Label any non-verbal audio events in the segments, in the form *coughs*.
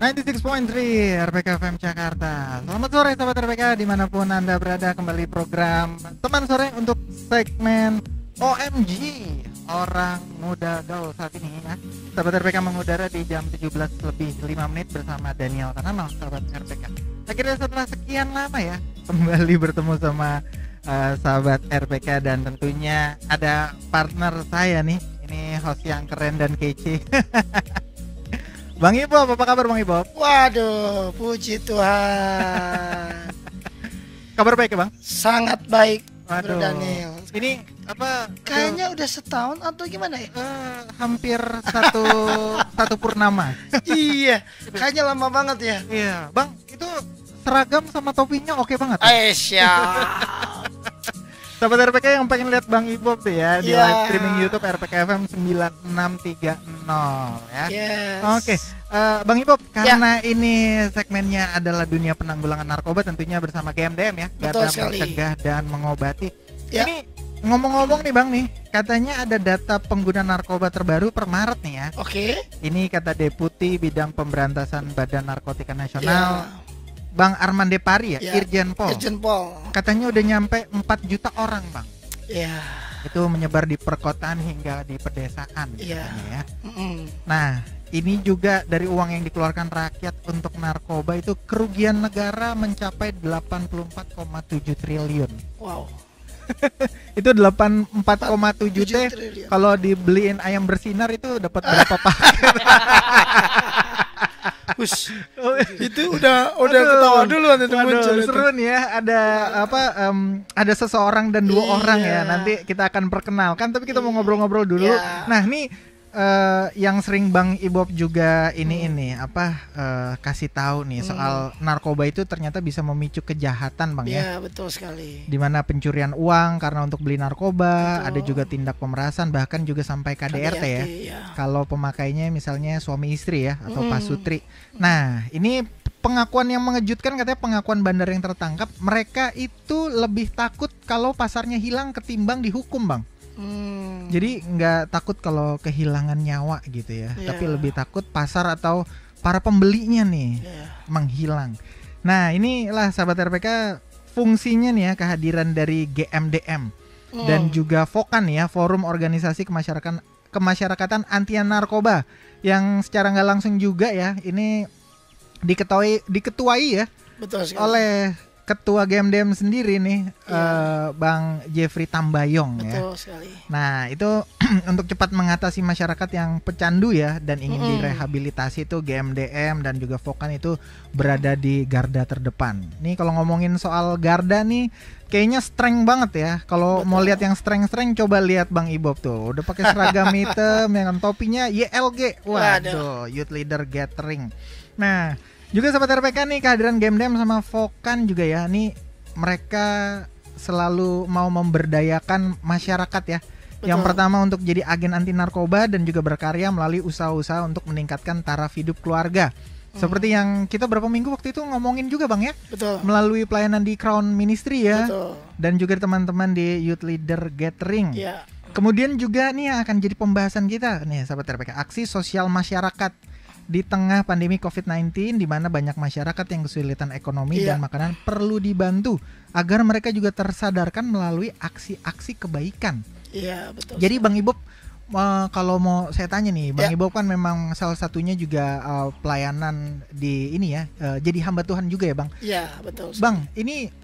96.3 RPK FM Jakarta Selamat sore sahabat RPK dimanapun anda berada kembali program teman sore untuk segmen OMG Orang Muda Gaul saat ini ya Sahabat RPK mengudara di jam 17 lebih 5 menit bersama Daniel Tanano sahabat RPK Akhirnya setelah sekian lama ya kembali bertemu sama uh, sahabat RPK dan tentunya ada partner saya nih ini host yang keren dan kece *laughs* Bang Ibu, apa kabar Bang Ibu? Waduh, puji Tuhan. *laughs* kabar baik ya Bang? Sangat baik, Waduh. Bro Daniel. Ini apa? Kayaknya udah setahun atau gimana ya? Uh, hampir satu *laughs* satu purnama. iya, kayaknya lama banget ya. Iya, Bang, itu seragam sama topinya oke banget. Eh, siap. *laughs* Sobat RPK yang pengen lihat Bang Ibob tuh ya yeah. di iya. live streaming YouTube RPK FM 9630 ya. Yes. Oke, okay. uh, eh, Bang Ibob ya. karena yeah. ini segmennya adalah dunia penanggulangan narkoba tentunya bersama GMDM ya, Betul data mencegah dan mengobati. Yeah. Ini ngomong-ngomong nih Bang nih, katanya ada data pengguna narkoba terbaru per Maret nih ya. Oke. Okay. Ini kata Deputi Bidang Pemberantasan Badan Narkotika Nasional ya. Bang Arman Depari ya, ya Irjen Pol. Irjen Pol. Katanya udah nyampe 4 juta orang, Bang. Iya. Itu menyebar di perkotaan hingga di pedesaan Iya. ya. ya. Nah, ini juga dari uang yang dikeluarkan rakyat untuk narkoba itu kerugian negara mencapai 84,7 triliun. Wow. *laughs* itu 84,7 triliun. kalau dibeliin ayam bersinar itu dapat berapa *laughs* paket? *laughs* us oh, iya. itu udah udah aduh, ketawa dulu nanti itu muncul. Seru itu. nih ya, ada apa? Um, ada seseorang dan dua iya. orang ya. Iya. Nanti kita akan perkenalkan, tapi kita mau iya. ngobrol-ngobrol dulu. iya. Nah, nih uh, yang sering Bang Ibob juga ini hmm. ini apa uh, kasih tahu nih hmm. soal narkoba itu ternyata bisa memicu kejahatan Bang ya. Iya, betul sekali. dimana pencurian uang karena untuk beli narkoba, betul. ada juga tindak pemerasan bahkan juga sampai KDRT, KDRT ya. ya. Kalau pemakainya misalnya suami istri ya atau hmm. pasutri. Hmm. Nah, ini pengakuan yang mengejutkan katanya pengakuan bandar yang tertangkap mereka itu lebih takut kalau pasarnya hilang ketimbang dihukum bang Hmm. Jadi nggak takut kalau kehilangan nyawa gitu ya, yeah. tapi lebih takut pasar atau para pembelinya nih yeah. menghilang. Nah inilah sahabat RPK fungsinya nih ya kehadiran dari GMDM hmm. dan juga Fokan ya Forum Organisasi Kemasyarakatan Kemasyarakatan Anti Narkoba yang secara nggak langsung juga ya ini diketuai diketuai ya Betul oleh ketua GMDM sendiri nih ya. uh, Bang Jeffrey Tambayong ya. Betul ya. sekali. Nah, itu *clears throat* untuk cepat mengatasi masyarakat yang pecandu ya dan ingin mm -hmm. direhabilitasi itu GMDM dan juga Vokan itu berada di garda terdepan. Nih kalau ngomongin soal garda nih kayaknya strength banget ya. Kalau mau lihat yang strength-strength coba lihat Bang Ibob tuh. Udah pakai seragam *laughs* item dengan ya topinya YLG. Waduh, Waduh, Youth Leader Gathering. Nah, juga sahabat RPK nih kehadiran Game Dem sama Vokan juga ya. Nih mereka selalu mau memberdayakan masyarakat ya. Betul. Yang pertama untuk jadi agen anti narkoba dan juga berkarya melalui usaha-usaha untuk meningkatkan taraf hidup keluarga. Hmm. Seperti yang kita berapa minggu waktu itu ngomongin juga Bang ya. Betul. Melalui pelayanan di Crown Ministry ya. Betul. Dan juga teman-teman di Youth Leader Gathering. Yeah. Kemudian juga nih akan jadi pembahasan kita nih sahabat RPK, aksi sosial masyarakat di tengah pandemi COVID-19 di mana banyak masyarakat yang kesulitan ekonomi iya. dan makanan perlu dibantu agar mereka juga tersadarkan melalui aksi-aksi kebaikan. Iya, betul. Jadi Bang Ibob uh, kalau mau saya tanya nih, Bang yeah. Ibob kan memang salah satunya juga uh, pelayanan di ini ya, uh, jadi hamba Tuhan juga ya, Bang. Iya, yeah, betul. Bang, ini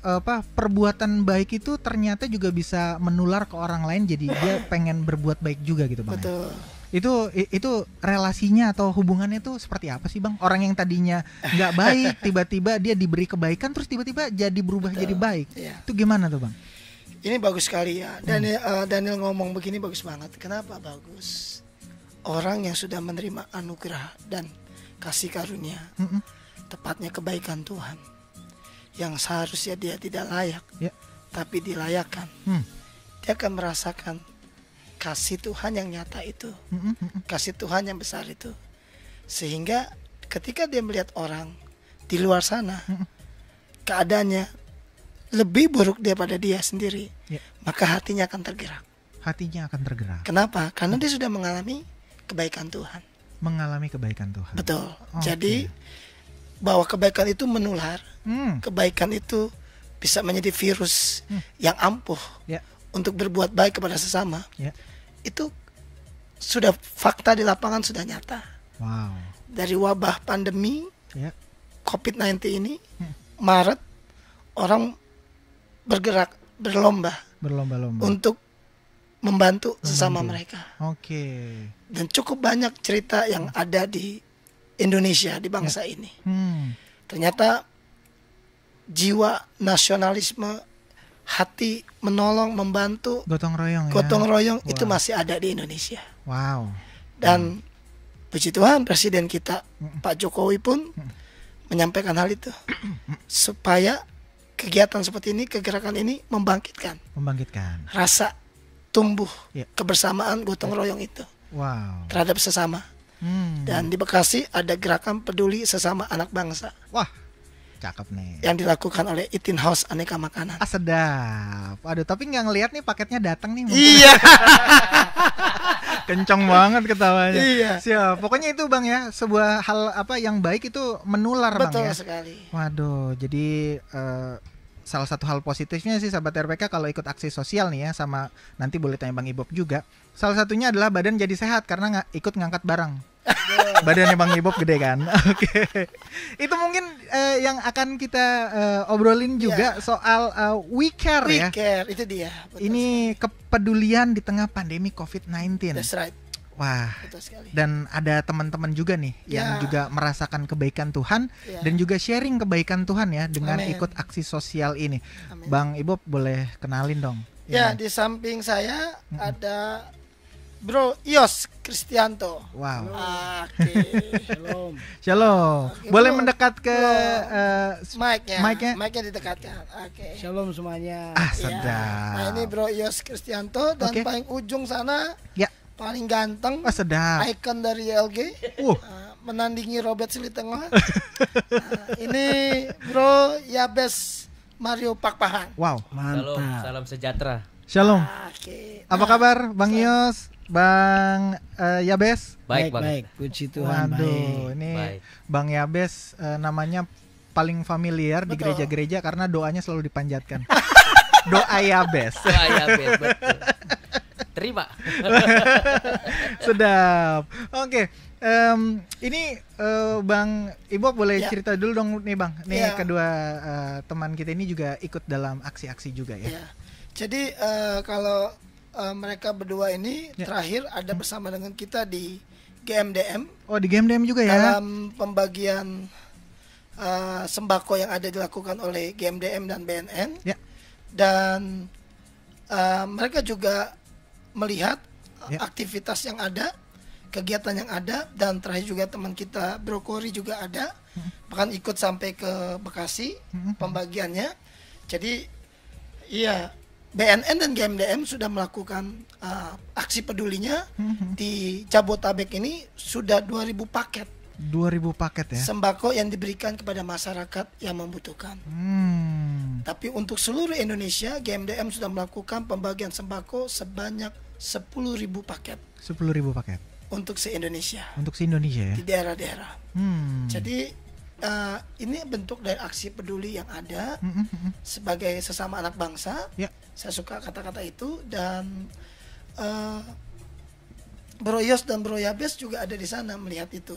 apa perbuatan baik itu ternyata juga bisa menular ke orang lain jadi dia *laughs* pengen berbuat baik juga gitu bang ya? betul ya? itu itu relasinya atau hubungannya tuh seperti apa sih bang orang yang tadinya nggak baik *laughs* tiba-tiba dia diberi kebaikan terus tiba-tiba jadi berubah Betul. jadi baik ya. itu gimana tuh bang ini bagus sekali ya Daniel hmm. uh, Daniel ngomong begini bagus banget kenapa bagus orang yang sudah menerima anugerah dan kasih karunia hmm -mm. tepatnya kebaikan Tuhan yang seharusnya dia tidak layak ya. tapi dilayakkan hmm. dia akan merasakan kasih Tuhan yang nyata itu, kasih Tuhan yang besar itu, sehingga ketika dia melihat orang di luar sana keadaannya lebih buruk daripada dia sendiri, ya. maka hatinya akan tergerak. Hatinya akan tergerak. Kenapa? Karena mm. dia sudah mengalami kebaikan Tuhan. Mengalami kebaikan Tuhan. Betul. Oh, Jadi okay. bahwa kebaikan itu menular, hmm. kebaikan itu bisa menjadi virus hmm. yang ampuh. Ya untuk berbuat baik kepada sesama. Yeah itu sudah fakta di lapangan sudah nyata. Wow. Dari wabah pandemi yeah. COVID-19 ini Maret orang bergerak berlomba berlomba-lomba untuk membantu, Lomba. sesama mereka. Oke. Okay. Dan cukup banyak cerita yang hmm. ada di Indonesia di bangsa yeah. ini. Hmm. Ternyata jiwa nasionalisme hati menolong, membantu, gotong royong, ya. gotong ya. royong wow. itu masih ada di Indonesia. Wow. Dan hmm. puji Tuhan Presiden kita hmm. Pak Jokowi pun hmm. menyampaikan hal itu hmm. supaya kegiatan seperti ini, kegerakan ini membangkitkan, membangkitkan rasa tumbuh yeah. kebersamaan gotong ya. royong itu wow. terhadap sesama. Hmm. Dan di Bekasi ada gerakan peduli sesama anak bangsa. Wah, Cakep nih. Yang dilakukan oleh Itin House aneka makanan. Ah sedap. Aduh tapi nggak ngelihat nih paketnya datang nih. Mungkin. Iya. *laughs* Kencang banget ketawanya. Iya. Siap. Pokoknya itu bang ya sebuah hal apa yang baik itu menular Betul bang ya. sekali. Waduh jadi uh, salah satu hal positifnya sih sahabat RPK kalau ikut aksi sosial nih ya sama nanti boleh tanya Bang Ibob juga. Salah satunya adalah badan jadi sehat karena nggak ikut ngangkat barang. *laughs* Badannya Bang Ibob gede kan. *laughs* Oke. Okay. Itu mungkin eh, yang akan kita eh, obrolin juga yeah. soal uh, we care we ya. We care itu dia. ini kepedulian di tengah pandemi COVID-19. That's right. Wah. Dan ada teman-teman juga nih yang ya. juga merasakan kebaikan Tuhan ya. dan juga sharing kebaikan Tuhan ya dengan Amen. ikut aksi sosial ini. Amen. Bang Ibo boleh kenalin dong. Ya, ya. di samping saya mm ada Bro Ios Kristianto. Wow. Oke. Okay. Shalom. Shalom. Okay, Boleh bro. mendekat ke uh, mic-nya. Mic-nya. Mic-nya didekatkan. Oke. Okay. Shalom semuanya. Ah, ya. sedap. Ya. Nah, ini Bro Ios Kristianto dan okay. paling ujung sana ya paling ganteng oh, sedap icon dari LG uh. Uh, menandingi Robert Silitengah uh, ini bro ya best Mario Pak pahang wow mantap salam, salam sejahtera Shalom. Ah, okay. Apa nah, kabar Bang Shalom. Yos? Bang uh, eh, Yabes? Baik, baik, baik. Puji Tuhan. Waduh, baik. ini baik. Bang Yabes uh, eh, namanya paling familiar betul. di gereja-gereja karena doanya selalu dipanjatkan. *laughs* Doa Yabes. Doa Yabes, betul terima. *laughs* Sedap. Oke. Okay. Um, ini uh, Bang Ibu boleh ya. cerita dulu dong nih Bang. Nih ya. kedua uh, teman kita ini juga ikut dalam aksi-aksi juga ya. ya. Jadi uh, kalau uh, mereka berdua ini ya. terakhir ada bersama dengan kita di GMDM. Oh, di GMDM juga ya. Dalam pembagian uh, sembako yang ada dilakukan oleh GMDM dan BNN. Ya. Dan uh, mereka juga melihat ya. aktivitas yang ada, kegiatan yang ada dan terakhir juga teman kita Brokori juga ada hmm. bahkan ikut sampai ke Bekasi hmm. pembagiannya jadi iya BNN dan GMDM sudah melakukan uh, aksi pedulinya hmm. di Jabotabek ini sudah 2000 paket 2000 paket ya sembako yang diberikan kepada masyarakat yang membutuhkan hmm. tapi untuk seluruh Indonesia GMDM sudah melakukan pembagian sembako sebanyak sepuluh ribu paket. sepuluh ribu paket. Untuk se-Indonesia. Untuk se-Indonesia ya. Di daerah-daerah. Hmm. Jadi uh, ini bentuk dari aksi peduli yang ada hmm hmm, hmm, -hmm. sebagai sesama anak bangsa. Ya. Saya suka kata-kata itu dan uh, Broyos dan Broyabes juga ada di sana melihat itu.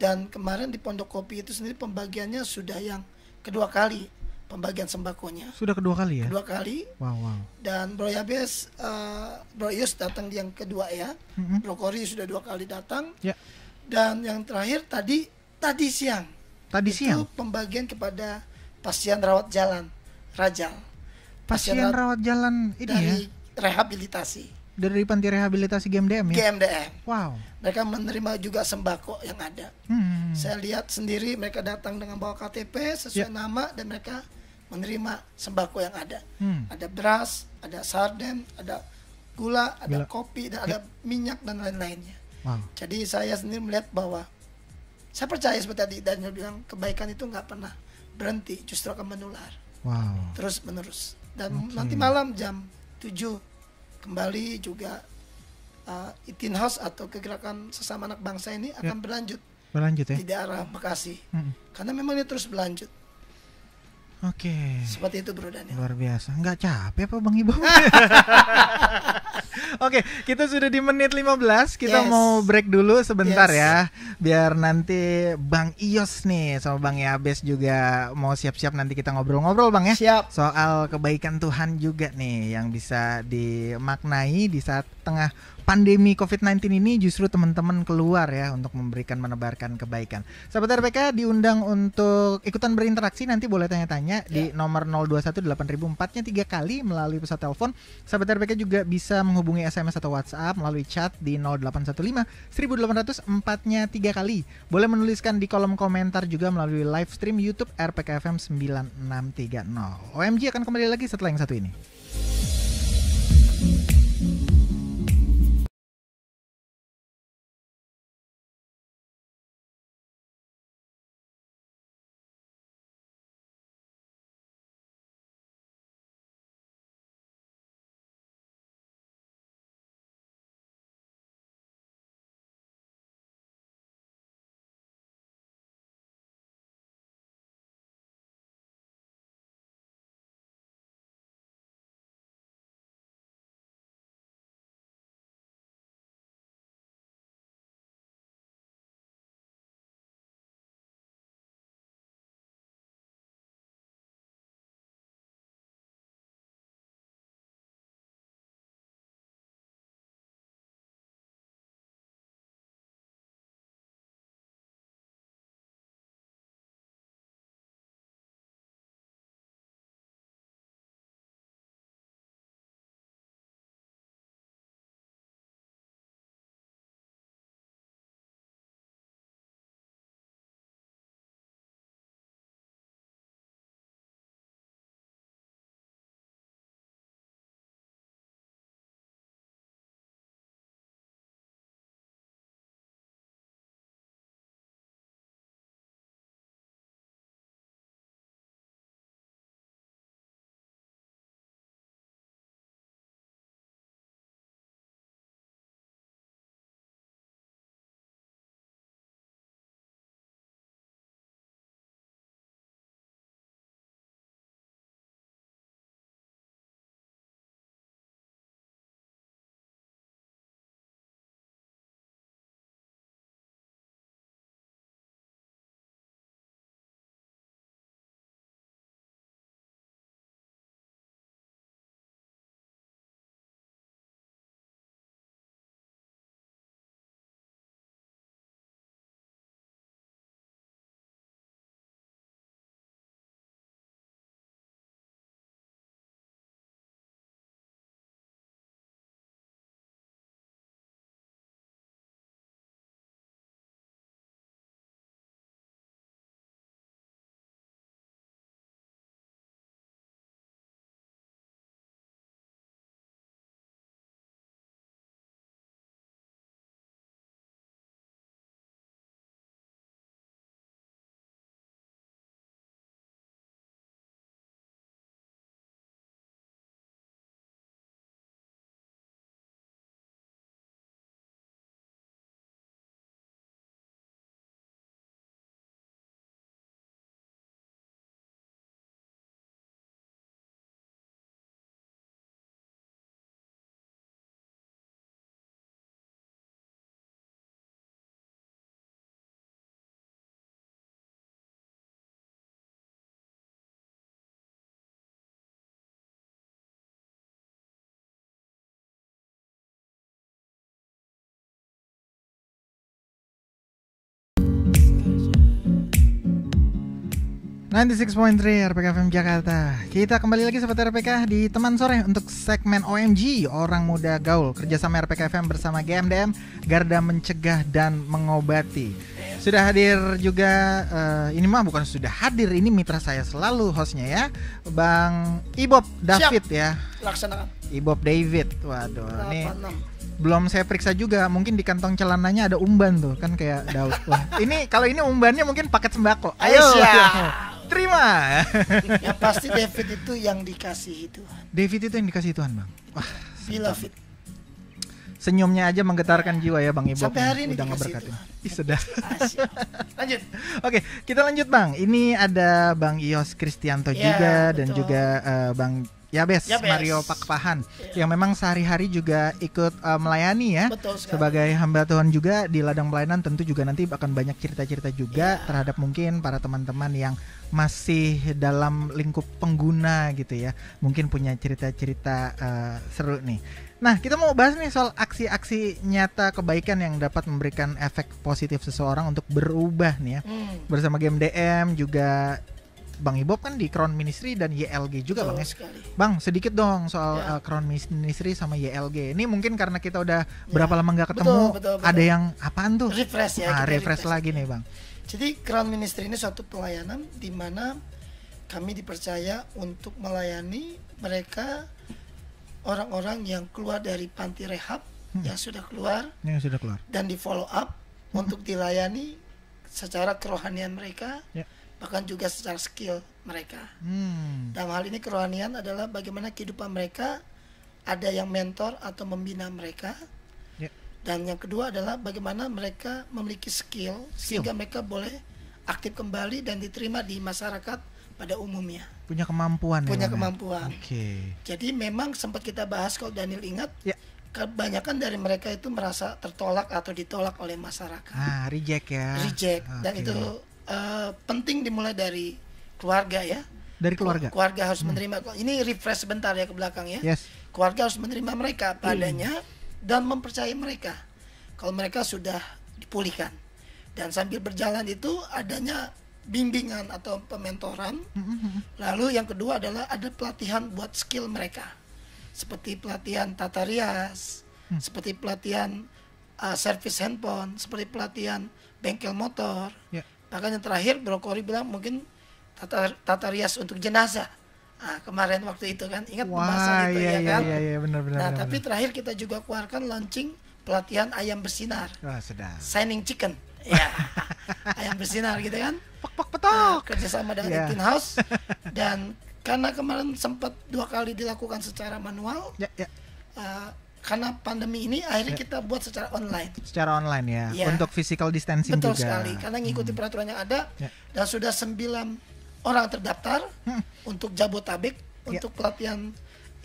Dan kemarin di Pondok Kopi itu sendiri pembagiannya sudah yang kedua kali pembagian sembakonya. Sudah kedua kali ya? Kedua kali. Wow, wow. Dan Bro Yabes, uh, Bro Yus datang yang kedua ya. Mm-hmm. Bro Kori sudah dua kali datang. Yeah. Dan yang terakhir tadi tadi siang. Tadi itu siang. pembagian kepada pasien rawat jalan Rajal. Pasien, pasien rawat, jalan ini dari ya? rehabilitasi dari panti rehabilitasi GMDM ya? GMDM. Wow. Mereka menerima juga sembako yang ada. Hmm. Saya lihat sendiri mereka datang dengan bawa KTP sesuai yeah. nama dan mereka menerima sembako yang ada. Hmm. Ada beras, ada sarden, ada gula, ada gula. kopi, dan ada minyak dan lain-lainnya. Wow. Jadi saya sendiri melihat bahwa saya percaya seperti tadi Daniel bilang kebaikan itu nggak pernah berhenti, justru akan menular. Wow. Terus menerus. Dan okay. nanti malam jam 7 kembali juga uh, Itin House atau kegerakan sesama anak bangsa ini ya. akan berlanjut. Berlanjut ya. Di daerah Bekasi. Hmm. Karena memang ini terus berlanjut Oke. Okay. Seperti itu Bro Daniel. Luar biasa. Enggak capek apa Bang Ibu? *laughs* Oke, okay, kita sudah di menit 15. Kita yes. mau break dulu sebentar yes. ya. Biar nanti Bang Ios nih sama Bang Yabes juga mau siap-siap nanti kita ngobrol-ngobrol Bang ya. Siap. Soal kebaikan Tuhan juga nih yang bisa dimaknai di saat tengah pandemi COVID-19 ini justru teman-teman keluar ya untuk memberikan menebarkan kebaikan. Sahabat RPK diundang untuk ikutan berinteraksi nanti boleh tanya-tanya yeah. di nomor 021 nya tiga kali melalui pusat telepon. Sahabat RPK juga bisa menghubungi SMS atau WhatsApp melalui chat di 0815 1800 4-nya tiga kali. Boleh menuliskan di kolom komentar juga melalui live stream YouTube RPK FM 9630. OMG akan kembali lagi setelah yang satu ini. 96.3 RPK FM Jakarta Kita kembali lagi seperti RPK di teman sore untuk segmen OMG Orang Muda Gaul Kerjasama RPK FM bersama GMDM Garda Mencegah dan Mengobati Sudah hadir juga, uh, ini mah bukan sudah hadir Ini mitra saya selalu hostnya ya Bang Ibob David Siap. ya Laksanakan Ibob David Waduh nih belum saya periksa juga mungkin di kantong celananya ada umban tuh kan kayak daud wah ini kalau ini umbannya mungkin paket sembako ayo, ayo terima. *laughs* ya pasti David itu yang dikasihi Tuhan. David itu yang dikasihi Tuhan, Bang. Wah, beloved. Senyumnya aja menggetarkan iya. jiwa ya Bang Ibu. Sampai hari ini udah ngeberkatin. Ih, sudah. *laughs* Ah, lanjut. Oke, kita lanjut Bang. Ini ada Bang Ios Kristianto ya, juga betul. dan juga uh, Bang Ya, ya Bes, Mario Pakpahan yeah. yang memang sehari-hari juga ikut uh, melayani ya Betul sebagai hamba Tuhan juga di ladang pelayanan tentu juga nanti akan banyak cerita-cerita juga yeah. terhadap mungkin para teman-teman yang masih dalam lingkup pengguna gitu ya mungkin punya cerita-cerita uh, seru nih Nah, kita mau bahas nih soal aksi-aksi nyata kebaikan yang dapat memberikan efek positif seseorang untuk berubah nih ya. Hmm. Bersama Game DM juga Bang Ibob kan di Crown Ministry dan YLG juga Bang ya. Bang sedikit dong soal ya. uh, Crown Ministry sama YLG. Ini mungkin karena kita udah ya. berapa lama nggak ketemu, betul, betul, betul. ada yang apaan tuh? Refresh ya. Nah, refresh, refresh lagi ya. nih Bang. Jadi Crown Ministry ini suatu pelayanan di mana kami dipercaya untuk melayani mereka orang-orang yang keluar dari panti rehab hmm. yang sudah keluar, yang sudah keluar dan di follow up hmm. untuk dilayani secara kerohanian mereka. Yeah bahkan juga secara skill mereka. Hmm. Dalam hal ini kerohanian adalah bagaimana kehidupan mereka ada yang mentor atau membina mereka. Yeah. Dan yang kedua adalah bagaimana mereka memiliki skill, skill sehingga mereka boleh aktif kembali dan diterima di masyarakat pada umumnya. Punya kemampuan. Punya ya, kemampuan. Oke. Okay. Jadi memang sempat kita bahas kalau Daniel ingat. Yeah kebanyakan dari mereka itu merasa tertolak atau ditolak oleh masyarakat. Ah, reject ya. Reject okay. dan itu Eh, penting dimulai dari keluarga ya dari keluarga. Keluarga harus hmm. menerima. Ini refresh sebentar ya ke belakang ya. Yes. Keluarga harus menerima mereka hmm. padanya hmm. dan mempercayai mereka. Kalau mereka sudah dipulihkan. Dan sambil berjalan itu adanya bimbingan atau pementoran. Hmm, Lalu yang kedua adalah ada pelatihan buat skill mereka. Seperti pelatihan tata rias, hmm. seperti pelatihan uh, service handphone, seperti pelatihan bengkel motor, yeah. Bahkan yang terakhir brokori bilang mungkin tata, tata rias untuk jenazah. Nah, kemarin waktu itu kan ingat Wah, pembahasan itu iya, ya iya, kan. Iya, iya, benar, benar, nah, benar, tapi benar. terakhir kita juga keluarkan launching pelatihan ayam bersinar. Wah, sedang. Signing chicken. Ya. *laughs* ayam bersinar gitu kan. Pak pak petok. Nah, kerjasama dengan yeah. Tin House *laughs* dan karena kemarin sempat dua kali dilakukan secara manual. yeah, ya, ya. Yeah. Uh, karena pandemi ini akhirnya kita buat secara online. Secara online ya. ya. Untuk physical distancing Betul juga. Betul sekali. Karena ngikuti hmm. peraturan yang ada ya. dan sudah 9 orang terdaftar hmm. untuk Jabotabek ya. untuk pelatihan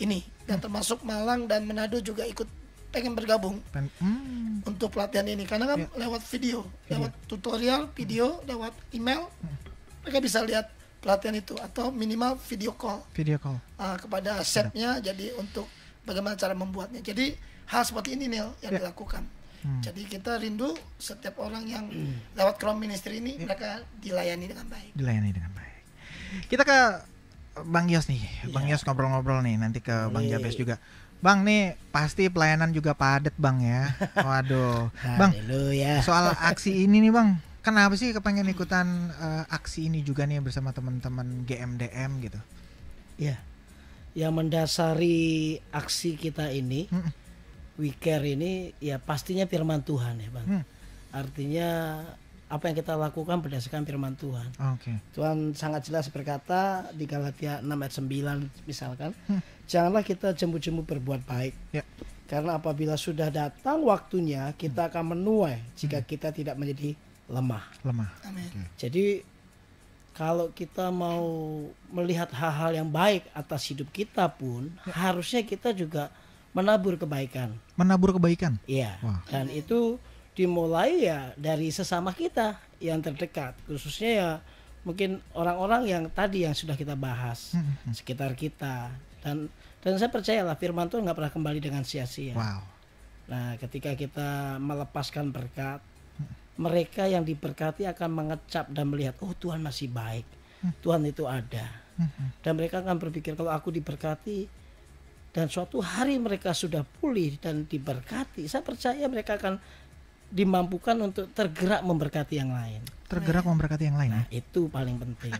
ini dan hmm. termasuk Malang dan Manado juga ikut pengen bergabung hmm. untuk pelatihan ini karena kan ya. lewat video, video, lewat tutorial, hmm. video, hmm. lewat email hmm. mereka bisa lihat pelatihan itu atau minimal video call. Video call. Uh, kepada chefnya jadi untuk bagaimana cara membuatnya. Jadi hal seperti ini Neil yang yeah. dilakukan. Hmm. Jadi kita rindu setiap orang yang lewat Chrome Ministry ini ya. mereka dilayani dengan baik. Dilayani dengan baik. Kita ke Bang Yos nih, yeah. Bang Yos ngobrol-ngobrol nih nanti ke Bang iya. Jabes juga. Bang nih pasti pelayanan juga padat bang ya. *laughs* Waduh. bang, Haleluya. soal *laughs* aksi ini nih bang, kenapa sih kepengen ikutan uh, aksi ini juga nih bersama teman-teman GMDM gitu? Ya yang mendasari aksi kita ini hmm. we care ini ya pastinya firman Tuhan ya bang hmm. artinya apa yang kita lakukan berdasarkan firman Tuhan. Okay. Tuhan sangat jelas berkata di Galatia 6 ayat 9 misalkan, hmm. janganlah kita jemu-jemu berbuat baik. Yeah. Karena apabila sudah datang waktunya, kita hmm. akan menuai jika hmm. kita tidak menjadi lemah. Lemah. Amen. Okay. Jadi kalau kita mau melihat hal-hal yang baik atas hidup kita pun ya. harusnya kita juga menabur kebaikan. Menabur kebaikan. Iya. Dan itu dimulai ya dari sesama kita yang terdekat, khususnya ya mungkin orang-orang yang tadi yang sudah kita bahas hmm. hmm, hmm. sekitar kita dan dan saya percayalah firman Tuhan nggak pernah kembali dengan sia-sia. Wow. Nah, ketika kita melepaskan berkat, mereka yang diberkati akan mengecap dan melihat oh Tuhan masih baik hmm. Tuhan itu ada hmm. dan mereka akan berpikir kalau aku diberkati dan suatu hari mereka sudah pulih dan diberkati saya percaya mereka akan dimampukan untuk tergerak memberkati yang lain tergerak memberkati yang lain ya? nah, itu paling penting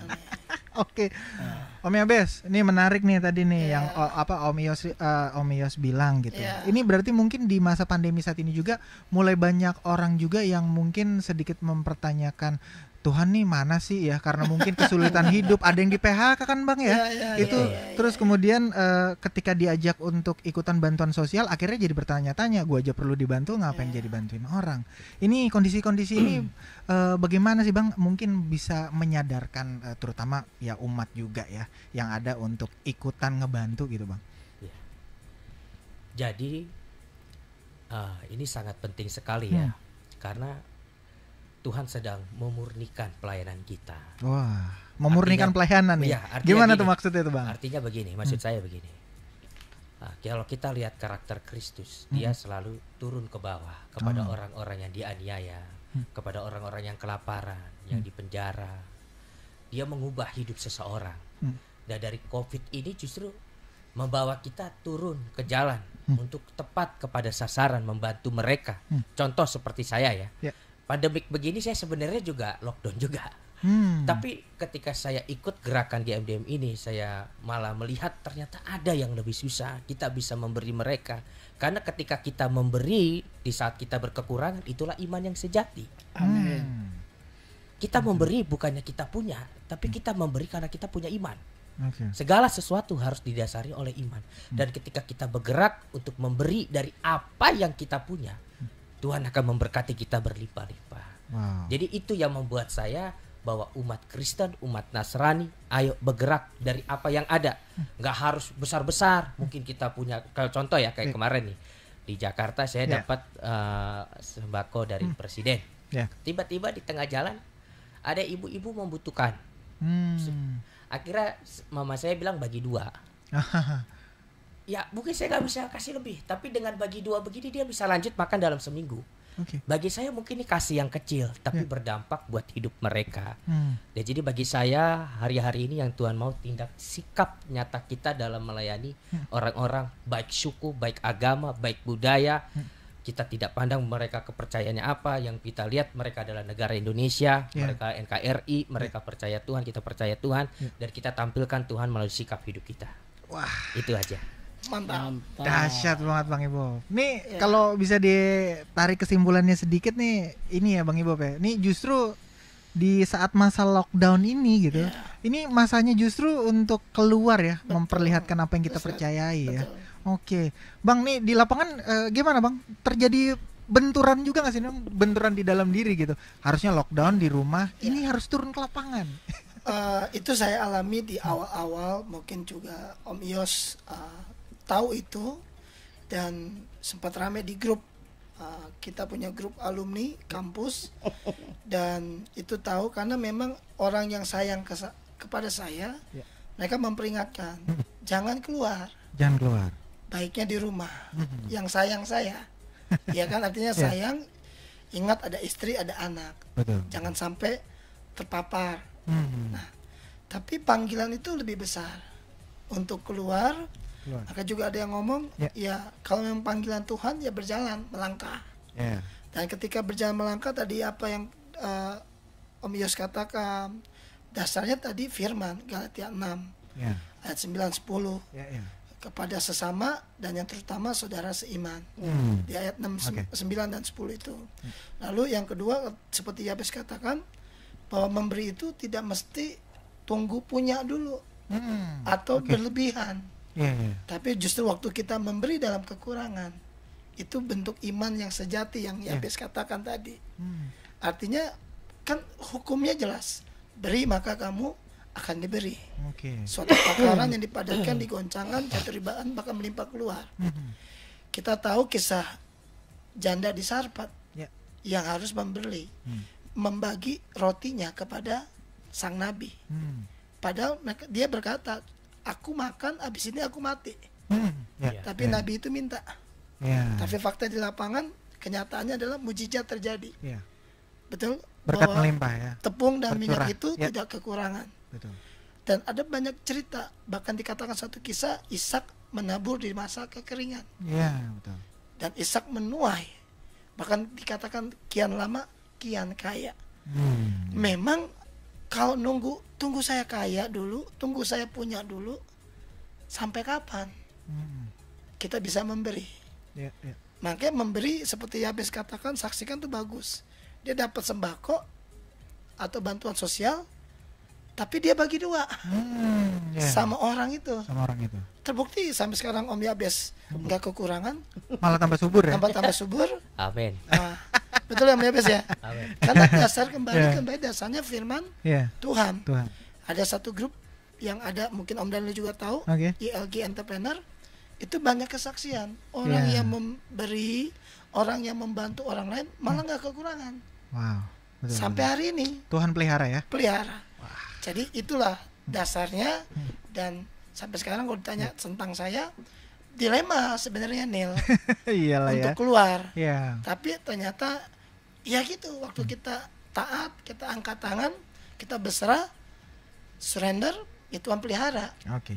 *laughs* Oke. Nah. Om Yabes, ini menarik nih tadi nih yeah. yang oh, apa Om Yos uh, Om Yos bilang gitu. Yeah. Ini berarti mungkin di masa pandemi saat ini juga mulai banyak orang juga yang mungkin sedikit mempertanyakan Tuhan nih mana sih ya karena mungkin kesulitan hidup ada yang di PHK kan bang ya, ya, ya itu ya, ya, terus iya. kemudian uh, ketika diajak untuk ikutan bantuan sosial akhirnya jadi bertanya-tanya gue aja perlu dibantu ngapain iya. jadi bantuin orang ini kondisi-kondisi ini uh, *clears throat* bagaimana sih bang mungkin bisa menyadarkan uh, terutama ya umat juga ya yang ada untuk ikutan ngebantu gitu bang jadi uh, ini sangat penting sekali ya hmm. karena Tuhan sedang memurnikan pelayanan kita. Wah, memurnikan artinya, pelayanan ya? Ya, Gimana begini, tuh maksudnya itu bang? Artinya begini, maksud hmm. saya begini. Nah, kalau kita lihat karakter Kristus, hmm. dia selalu turun ke bawah kepada oh. orang-orang oh. yang dianiaya, hmm. kepada orang-orang yang kelaparan, hmm. yang dipenjara. Dia mengubah hidup seseorang. Hmm. Dan nah, dari COVID ini justru membawa kita turun ke jalan hmm. untuk tepat kepada sasaran, membantu mereka. Hmm. Contoh seperti saya ya. Yeah pandemik begini saya sebenarnya juga lockdown juga. Hmm. Tapi ketika saya ikut gerakan di MDM ini, saya malah melihat ternyata ada yang lebih susah. Kita bisa memberi mereka. Karena ketika kita memberi di saat kita berkekurangan, itulah iman yang sejati. Amin. Hmm. Kita memberi bukannya kita punya, tapi kita memberi karena kita punya iman. Okay. Segala sesuatu harus didasari oleh iman. Dan hmm. ketika kita bergerak untuk memberi dari apa yang kita punya, Tuhan akan memberkati kita berlipat-lipat. Wow. Jadi itu yang membuat saya bahwa umat Kristen, umat Nasrani, ayo bergerak dari apa yang ada. Nggak harus besar-besar. Mungkin kita punya, kalau contoh ya kayak iya. kemarin nih di Jakarta saya yeah. dapat uh, sembako dari hmm. presiden. tiba Tiba-tiba di tengah jalan ada ibu-ibu membutuhkan. Hmm. Akhirnya mama saya bilang bagi dua. *laughs* ya mungkin saya nggak bisa kasih lebih tapi dengan bagi dua begini dia bisa lanjut makan dalam seminggu okay. bagi saya mungkin ini kasih yang kecil tapi yeah. berdampak buat hidup mereka hmm. dan jadi bagi saya hari-hari ini yang Tuhan mau tindak sikap nyata kita dalam melayani orang hmm. orang-orang baik suku baik agama baik budaya hmm. kita tidak pandang mereka kepercayaannya apa yang kita lihat mereka adalah negara Indonesia yeah. mereka NKRI ya. mereka yeah. percaya Tuhan kita percaya Tuhan yeah. dan kita tampilkan Tuhan melalui sikap hidup kita wah itu aja Mantap. Mantap. Dahsyat banget Bang Ibo. Nih yeah. kalau bisa ditarik kesimpulannya sedikit nih, ini ya Bang Ibo ya. Ini justru di saat masa lockdown ini gitu. Yeah. Ini masanya justru untuk keluar ya, Betul. memperlihatkan apa yang kita Betul. percayai ya. Betul. ya. Oke. Bang nih di lapangan eh, gimana Bang? Terjadi benturan juga nggak sih benturan di dalam diri gitu harusnya lockdown di rumah yeah. ini harus turun ke lapangan uh, itu saya alami di hmm. awal-awal mungkin juga Om Yos uh, tahu itu dan sempat rame di grup uh, kita punya grup alumni kampus *laughs* dan itu tahu karena memang orang yang sayang ke kepada saya yeah. mereka memperingatkan *laughs* jangan keluar jangan keluar baiknya di rumah mm-hmm. yang sayang saya *laughs* ya kan artinya sayang sayang ingat ada istri ada anak Betul. jangan sampai terpapar hmm. nah tapi panggilan itu lebih besar untuk keluar akan Maka juga ada yang ngomong, yeah. ya kalau memang panggilan Tuhan ya berjalan melangkah. Yeah. Dan ketika berjalan melangkah tadi apa yang uh, Om Yos katakan, dasarnya tadi firman Galatia 6 yeah. ayat 9 10. Yeah, yeah. Kepada sesama dan yang terutama saudara seiman mm. di ayat 6 okay. 9 dan 10 itu. Yeah. Hmm. Lalu yang kedua seperti Yabes katakan bahwa memberi itu tidak mesti tunggu punya dulu hmm, atau okay. berlebihan. Yeah, iya. Tapi justru waktu kita memberi dalam kekurangan itu bentuk iman yang sejati yang yeah. Yabes katakan tadi. Hmm. Artinya kan hukumnya jelas beri maka kamu akan diberi. Okay. Suatu takaran yang dipadatkan *coughs* di goncangan bakal melimpah keluar. Hmm. Kita tahu kisah janda di Sarpat yeah. yang harus memberi hmm. membagi rotinya kepada sang nabi. Hmm. Padahal dia berkata aku makan abis ini aku mati hmm, yeah, iya. tapi yeah. nabi itu minta yeah. tapi fakta di lapangan kenyataannya adalah mujizat terjadi yeah. betul berkat bahwa melimpah ya tepung dan minyak itu yeah. tidak kekurangan betul. dan ada banyak cerita bahkan dikatakan satu kisah Ishak menabur di masa kekeringan yeah, betul. dan Ishak menuai bahkan dikatakan kian lama kian kaya hmm. memang kalau nunggu tunggu saya kaya dulu tunggu saya punya dulu sampai kapan hmm. kita bisa memberi yeah, yeah. makanya memberi seperti Yabes katakan saksikan tuh bagus dia dapat sembako atau bantuan sosial tapi dia bagi dua hmm, yeah. sama orang itu sama orang itu terbukti sampai sekarang Om Yabes nggak kekurangan malah tambah subur ya tambah tambah subur amin Betul ya Mebes ya? Karena dasar kembali yeah. kembali dasarnya firman yeah. Tuhan. Tuhan. Ada satu grup yang ada mungkin Om Daniel juga tahu, okay. ILG Entrepreneur itu banyak kesaksian orang yeah. yang memberi, orang yang membantu orang lain malah nggak hmm. kekurangan. Wow. Betul, Sampai hari ini. Tuhan pelihara ya? Pelihara. wow. Jadi itulah dasarnya hmm. dan sampai sekarang kalau ditanya yeah. tentang saya dilema sebenarnya Neil *laughs* ya. untuk ya. keluar. Yeah. Tapi ternyata ya gitu waktu hmm. kita taat kita angkat tangan kita berserah surrender ya Tuhan pelihara oke okay.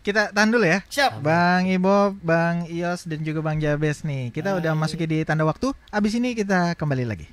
kita tahan dulu ya siap bang Ibo bang Ios dan juga bang Jabes nih kita Hai. udah masukin di tanda waktu abis ini kita kembali lagi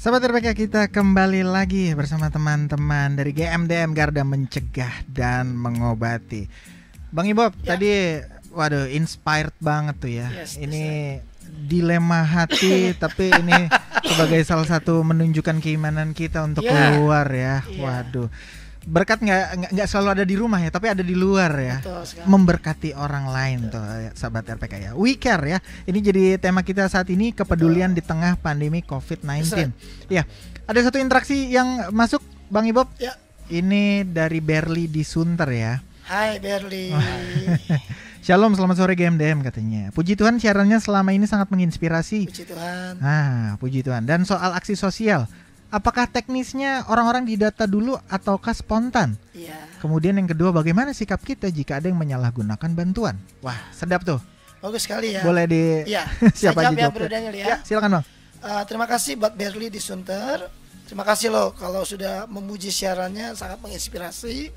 Sahabat RPK kita kembali lagi bersama teman-teman dari GMDM Garda Mencegah dan Mengobati. Bang Ibob, ya. tadi waduh inspired banget tuh ya. Yes, ini dilema hati *laughs* tapi ini sebagai salah satu menunjukkan keimanan kita untuk yeah. keluar ya. Yeah. Waduh berkat nggak nggak selalu ada di rumah ya tapi ada di luar ya memberkati orang lain Betul. tuh ya, sahabat RPK ya we care ya ini jadi tema kita saat ini kepedulian Betul. di tengah pandemi COVID-19 ya ada satu interaksi yang masuk Bang Ibob ya. ini dari Berli di Sunter ya Hai Berli *laughs* Shalom, selamat sore GMDM katanya. Puji Tuhan siarannya selama ini sangat menginspirasi. Puji Tuhan. nah puji Tuhan. Dan soal aksi sosial, apakah teknisnya orang-orang didata dulu ataukah spontan? Iya. Kemudian yang kedua, bagaimana sikap kita jika ada yang menyalahgunakan bantuan? Wah, sedap tuh. Bagus sekali ya. Boleh di iya, *laughs* siapa aja jawab. Ya, Daniel, ya. ya, silakan Bang. Uh, terima kasih buat Berli di Sunter. Terima kasih loh kalau sudah memuji siarannya sangat menginspirasi.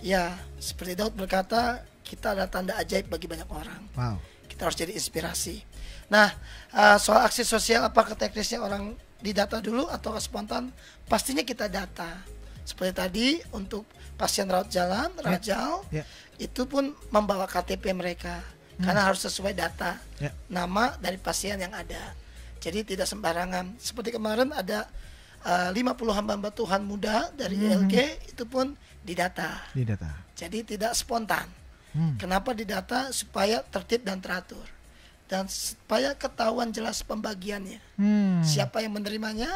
Ya, seperti Daud berkata, kita ada tanda ajaib bagi banyak orang. Wow. Kita harus jadi inspirasi. Nah, uh, soal aksi sosial apakah teknisnya orang didata dulu atau spontan, pastinya kita data seperti tadi untuk pasien rawat jalan ya. rajal yeah. itu pun membawa KTP mereka hmm. karena harus sesuai data yeah. nama dari pasien yang ada jadi tidak sembarangan seperti kemarin ada eh, uh, 50 hamba-hamba Tuhan muda dari hmm. LG itu pun didata didata jadi tidak spontan hmm. kenapa didata supaya tertib dan teratur dan supaya ketahuan jelas pembagiannya hmm. siapa yang menerimanya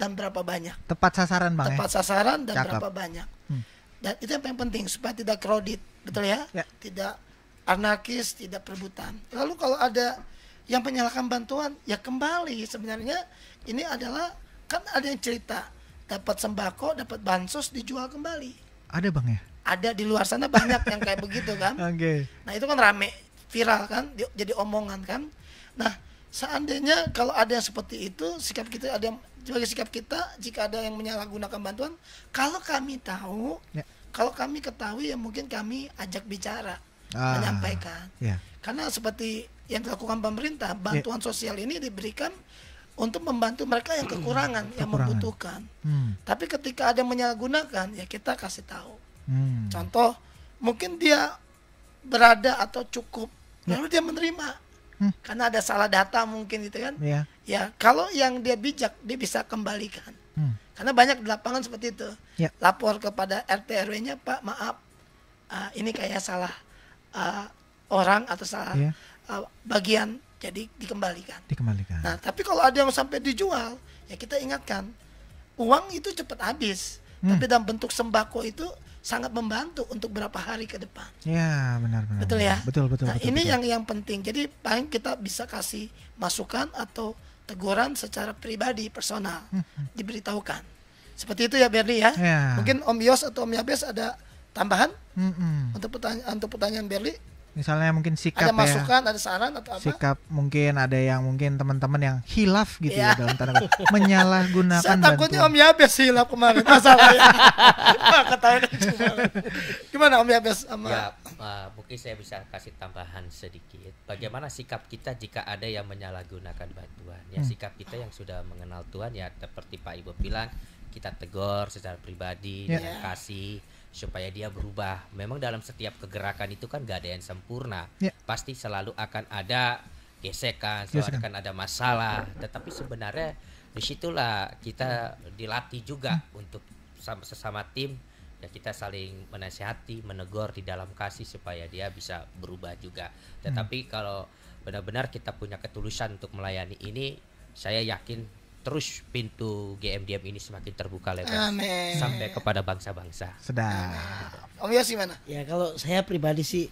dan berapa banyak tepat sasaran bang ya? tepat ya? sasaran dan Cakep. berapa banyak hmm. dan itu yang paling penting supaya tidak kredit betul ya? ya tidak anarkis tidak perebutan lalu kalau ada yang penyalahkan bantuan ya kembali sebenarnya ini adalah kan ada yang cerita dapat sembako dapat bansos dijual kembali ada bang ya ada di luar sana banyak yang kayak begitu kan *laughs* okay. nah itu kan rame viral kan, jadi omongan kan. Nah, seandainya kalau ada yang seperti itu, sikap kita ada yang sebagai sikap kita jika ada yang menyalahgunakan bantuan, kalau kami tahu, ya. kalau kami ketahui ya mungkin kami ajak bicara, ah, menyampaikan. Ya. Karena seperti yang dilakukan pemerintah, ya. bantuan ya. sosial ini diberikan untuk membantu mereka yang kekurangan, hmm, yang membutuhkan. Hmm. Tapi ketika ada yang menyalahgunakan, ya kita kasih tahu. Hmm. Contoh, mungkin dia berada atau cukup Nah. lalu dia menerima hmm. karena ada salah data mungkin gitu kan ya. ya kalau yang dia bijak dia bisa kembalikan hmm. karena banyak di lapangan seperti itu ya. lapor kepada rt rw nya pak maaf uh, ini kayak salah uh, orang atau salah ya. uh, bagian jadi dikembalikan dikembalikan nah tapi kalau ada yang sampai dijual ya kita ingatkan uang itu cepat habis hmm. tapi dalam bentuk sembako itu sangat membantu untuk berapa hari ke depan. Ya, benar benar. Betul ya? Betul betul. Nah, betul, ini betul. yang yang penting. Jadi paling kita bisa kasih masukan atau teguran secara pribadi personal hmm. diberitahukan. Seperti itu ya Berli ya. ya. Mungkin Om Yos atau Om Yabes ada tambahan hmm. hmm. untuk pertanyaan untuk pertanyaan Berli? misalnya mungkin sikap ada ya. masukan ya, ada saran atau apa sikap mungkin ada yang mungkin teman-teman yang hilaf gitu yeah. ya iya. dalam tanda kutip menyalahgunakan saya takutnya bantuan. Om Yabes hilaf kemarin masalahnya ketahuan gimana Om Yabes sama ya, uh, mungkin saya bisa kasih tambahan sedikit bagaimana sikap kita jika ada yang menyalahgunakan bantuan ya hmm. sikap kita yang sudah mengenal Tuhan ya seperti Pak Ibu bilang kita tegur secara pribadi yeah. Ya. kasih supaya dia berubah. Memang dalam setiap kegerakan itu kan gak ada yang sempurna. Yeah. Pasti selalu akan ada gesekan, selalu gesekan. akan ada masalah. Tetapi sebenarnya disitulah kita dilatih juga hmm. untuk sesama tim ya kita saling menasihati, menegur di dalam kasih supaya dia bisa berubah juga. Hmm. Tetapi hmm. kalau benar-benar kita punya ketulusan untuk melayani ini, saya yakin terus pintu GMDM ini semakin terbuka lebar Amen. sampai kepada bangsa-bangsa. Sedap. Om Yos mana? Ya kalau saya pribadi sih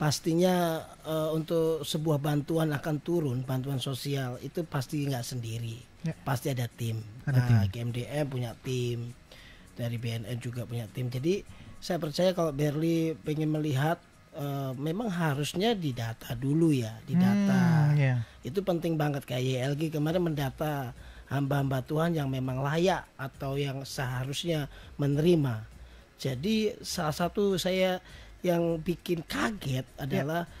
pastinya uh, untuk sebuah bantuan akan turun bantuan sosial itu pasti nggak sendiri, ya. pasti ada tim. Ada nah, tim. GMDM punya tim dari BNN juga punya tim. Jadi saya percaya kalau Berli pengen melihat uh, memang harusnya didata dulu ya, didata. Hmm, yeah. Itu penting banget kayak YLG kemarin mendata hamba-hamba Tuhan yang memang layak atau yang seharusnya menerima. Jadi salah satu saya yang bikin kaget adalah ya.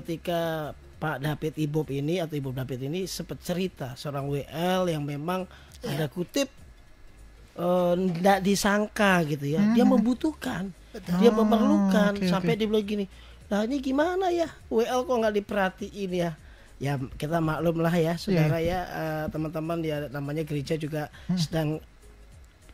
ketika Pak David Ibob ini atau Ibu David ini sempat cerita seorang WL yang memang ya. ada kutip tidak eh, uh, disangka gitu ya. Hmm. Dia membutuhkan, Betul. dia memerlukan okay, sampai okay. dia bilang gini, nah ini gimana ya WL kok nggak diperhatiin ya ya kita maklum lah ya saudara iya. ya eh, teman-teman ya namanya gereja juga hmm. sedang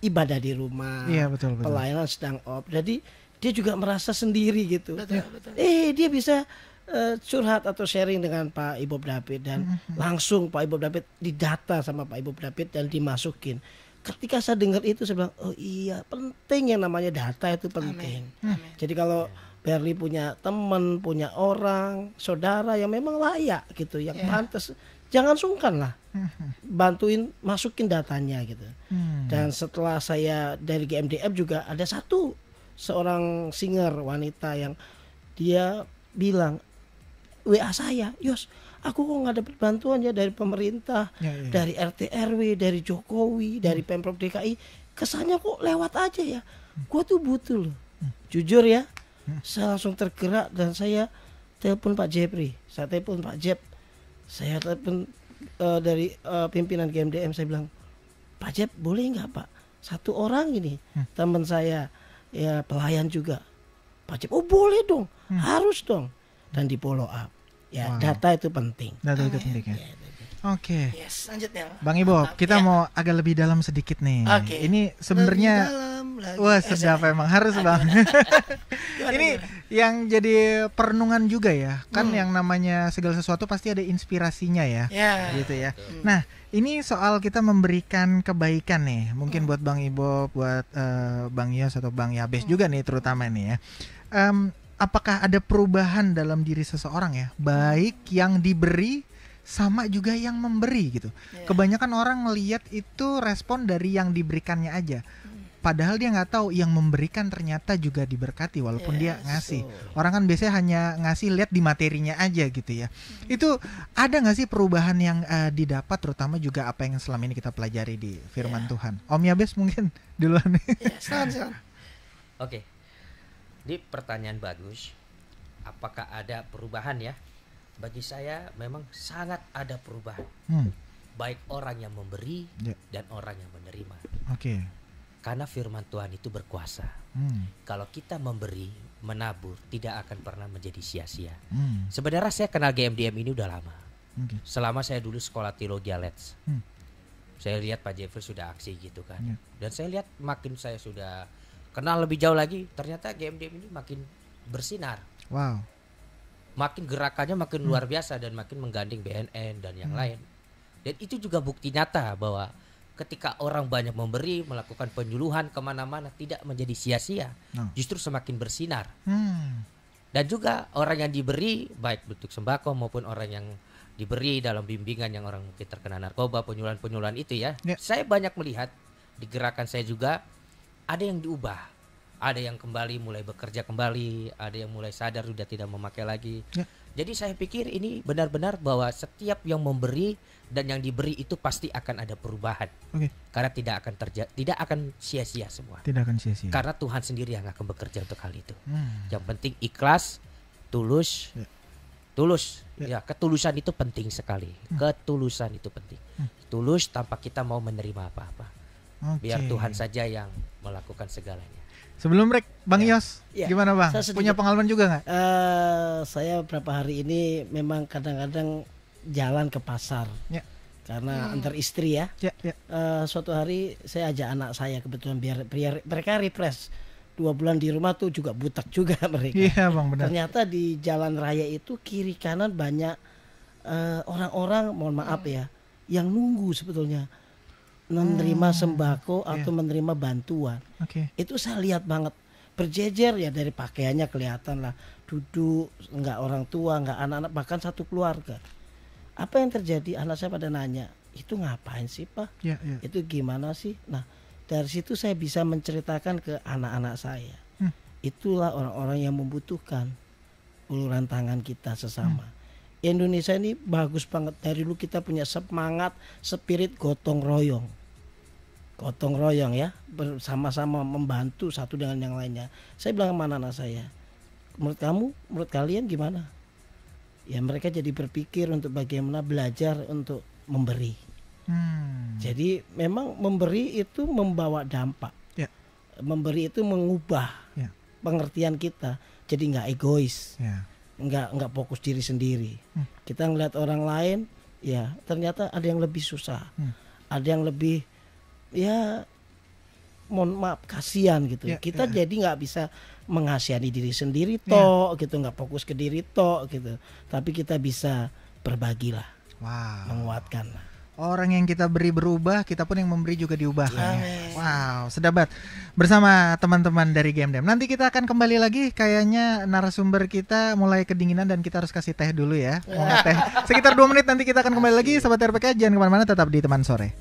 ibadah di rumah yeah, betul, betul. pelayanan sedang op jadi dia juga merasa sendiri gitu betul, ya. betul. eh dia bisa uh, curhat atau sharing dengan Pak Ibu David dan hmm, hmm langsung Pak Ibu David didata sama Pak Ibu David dan dimasukin. Ketika saya dengar itu saya bilang, "Oh iya, penting yang namanya data itu penting." Amin. Hmm. Amin. Jadi kalau Berli punya teman, punya orang, saudara yang memang layak gitu, yang yeah. pantas. Jangan sungkan lah, mhm. bantuin masukin datanya gitu. Hmm. Dan setelah saya dari GMDF juga ada satu seorang singer wanita yang dia bilang WA saya, Yos, aku kok nggak dapat bantuan ya dari pemerintah, ya, ya. ya. dari RT RW, dari Jokowi, hmm. dari Pemprov DKI, kesannya kok lewat aja ya. Gue Gua tuh butuh loh. Hmm. Jujur ya, saya langsung tergerak dan saya telepon Pak Jepri saya telepon Pak Jep saya telepon uh, dari uh, pimpinan GMDM saya bilang Pak Jep boleh nggak Pak satu orang ini hmm. teman saya ya pelayan juga Pak Jep oh boleh dong hmm. harus dong dan di follow up ya wow. data itu penting data itu penting ya, ya Oke. Okay. Yes, lanjut Bang Ibo, Mantap, kita ya. mau agak lebih dalam sedikit nih. Oke. Okay. Ini sebenarnya Wah, sedap eh, emang harus, Bang. *laughs* ini gimana? yang jadi perenungan juga ya. Kan hmm. yang namanya segala sesuatu pasti ada inspirasinya ya. Yeah. Gitu ya. Hmm. Nah, ini soal kita memberikan kebaikan nih. Mungkin hmm. buat Bang Ibo, buat uh, Bang Yos atau Bang Yabes hmm. juga nih terutama nih ya. Um, apakah ada perubahan dalam diri seseorang ya, baik hmm. yang diberi sama juga yang memberi gitu. Yeah. Kebanyakan orang melihat itu respon dari yang diberikannya aja. Padahal dia nggak tahu yang memberikan ternyata juga diberkati walaupun yeah, dia ngasih. So. Orang kan biasanya hanya ngasih lihat di materinya aja gitu ya. Mm. Itu ada nggak sih perubahan yang uh, didapat terutama juga apa yang selama ini kita pelajari di firman yeah. Tuhan. Om Yabes mungkin *laughs* duluan iya, nih. Yeah, Oke. Okay. Di pertanyaan bagus. Apakah ada perubahan ya? bagi saya memang sangat ada perubahan. Hmm. Baik orang yang memberi yeah. dan orang yang menerima. Oke. Okay. Karena firman Tuhan itu berkuasa. Hmm. Kalau kita memberi, menabur tidak akan pernah menjadi sia-sia. Hmm. Sebenarnya saya kenal GMDM ini udah lama. Okay. Selama saya dulu sekolah teologi Let's. Hmm. Saya lihat Pak Jeffrey sudah aksi gitu kan. Yeah. Dan saya lihat makin saya sudah kenal lebih jauh lagi, ternyata GMDM ini makin bersinar. Wow makin gerakannya makin luar hmm. biasa dan makin mengganding BNN dan yang hmm. lain. Dan itu juga bukti nyata bahwa ketika orang banyak memberi, melakukan penyuluhan kemana-mana tidak menjadi sia-sia, hmm. justru semakin bersinar. Hmm. Dan juga orang yang diberi baik bentuk sembako maupun orang yang diberi dalam bimbingan yang orang mungkin terkena narkoba, penyuluhan-penyuluhan itu ya. Yeah. Saya banyak melihat di gerakan saya juga ada yang diubah ada yang kembali mulai bekerja kembali, ada yang mulai sadar sudah tidak memakai lagi. Ya. Jadi saya pikir ini benar-benar bahwa setiap yang memberi dan yang diberi itu pasti akan ada perubahan. Okay. Karena tidak akan terjadi, tidak akan sia-sia semua. Tidak akan sia-sia. Karena Tuhan sendiri yang akan bekerja untuk hal itu. Hmm. Yang penting ikhlas, tulus, ya. tulus. Ya. ya, ketulusan itu penting sekali. Hmm. Ketulusan itu penting. Hmm. Tulus tanpa kita mau menerima apa-apa. Okay. Biar Tuhan saja yang melakukan segalanya. Sebelum break, Bang ya. Yos, ya. gimana Bang? Punya pengalaman juga nggak? Uh, saya beberapa hari ini memang kadang-kadang jalan ke pasar. Ya. Karena hmm. antar istri ya. ya, ya. Uh, suatu hari saya ajak anak saya kebetulan biar, biar mereka refresh dua bulan di rumah tuh juga butak juga *laughs* mereka. Iya bang benar. Ternyata di jalan raya itu kiri kanan banyak eh, orang-orang, uh, mohon maaf hmm. ya, yang nunggu sebetulnya menerima ah. sembako yeah. atau menerima bantuan. Okay. Itu saya lihat banget berjejer ya dari pakaiannya kelihatan lah duduk nggak orang tua nggak anak-anak bahkan satu keluarga. Apa yang terjadi anak saya pada nanya itu ngapain sih pak? Yeah, yeah. Itu gimana sih? Nah dari situ saya bisa menceritakan ke anak-anak saya. Hmm. Itulah orang-orang yang membutuhkan uluran tangan kita sesama. Hmm. Indonesia ini bagus banget dari dulu kita punya semangat, spirit gotong royong gotong royong ya bersama-sama membantu satu dengan yang lainnya saya bilang sama anak-anak saya menurut kamu menurut kalian gimana ya mereka jadi berpikir untuk bagaimana belajar untuk memberi hmm. jadi memang memberi itu membawa dampak yeah. memberi itu mengubah yeah. pengertian kita jadi nggak egois yeah. nggak nggak fokus diri sendiri hmm. kita ngeliat orang lain ya ternyata ada yang lebih susah hmm. ada yang lebih ya mohon maaf kasihan gitu. Yeah, kita yeah. jadi nggak bisa mengasihani diri sendiri ya. toh yeah. gitu, nggak fokus ke diri toh gitu. Tapi kita bisa berbagilah. Wow. Menguatkan. Orang yang kita beri berubah, kita pun yang memberi juga diubah. Yeah. Wow, sedapat Bersama teman-teman dari Game dem Nanti kita akan kembali lagi. Kayaknya narasumber kita mulai kedinginan dan kita harus kasih teh dulu ya. yeah. teh. *laughs* Sekitar dua menit nanti kita akan kembali lagi. Sobat RPK, jangan kemana-mana. Tetap di teman sore.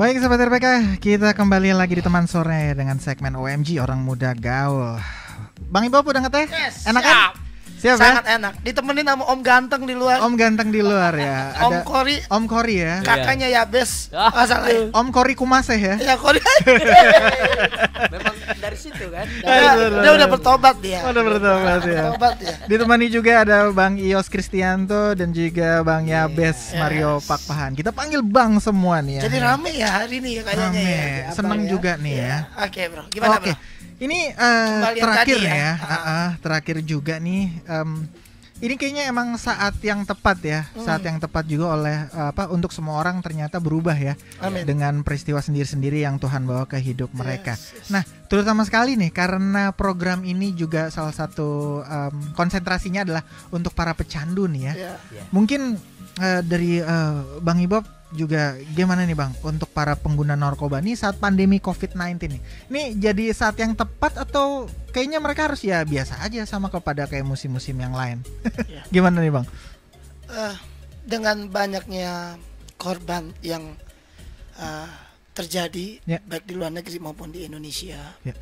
Baik sahabat RPK, kita kembali lagi di teman sore dengan segmen OMG Orang Muda Gaul Bang Ibo udah ngeteh? Yes, Enak kan? Siap, ya? Sangat ya? enak. Ditemenin sama Om Ganteng di luar. Om Ganteng di luar ya. *laughs* Ada om Kori. Om Kori ya. Iya. Kakaknya ya Bes. Ah. Masalah. Ya. Om Kori Kumaseh ya. Ya Kori. *laughs* Memang dari situ kan. *laughs* Iya, dari, ya, dia, dia udah bertobat dia. Udah bertobat ya. Bertobat ya. Ditemani juga ada Bang Ios Kristianto dan juga Bang yeah. Yabes yes. Mario Pakpahan. Kita panggil Bang semua nih ya. Jadi rame ya hari ini ya kayaknya ya, rame. ya. Seneng ya. juga nih yeah. ya. Iya. Oke, okay, Bro. Gimana, okay. Bro? Ini uh, terakhir ya, ya. Uh, uh, terakhir juga nih. Um, ini kayaknya emang saat yang tepat ya, hmm. saat yang tepat juga oleh eh, apa untuk semua orang ternyata berubah ya Amin. dengan peristiwa sendiri-sendiri yang Tuhan bawa ke hidup mereka. Yes, yes. Nah, terutama sekali nih karena program ini juga salah satu um, konsentrasinya adalah untuk para pecandu nih ya. Yeah. Yeah. Mungkin uh, dari uh, Bang Ibo juga gimana nih Bang untuk para pengguna narkoba nih saat pandemi COVID-19 nih. Ini jadi saat yang tepat atau kayaknya mereka harus ya biasa aja sama kepada kayak musim-musim yang lain. Ya. *laughs* gimana nih Bang? Uh, dengan banyaknya korban yang uh, terjadi ya. baik di luar negeri maupun di Indonesia. ya.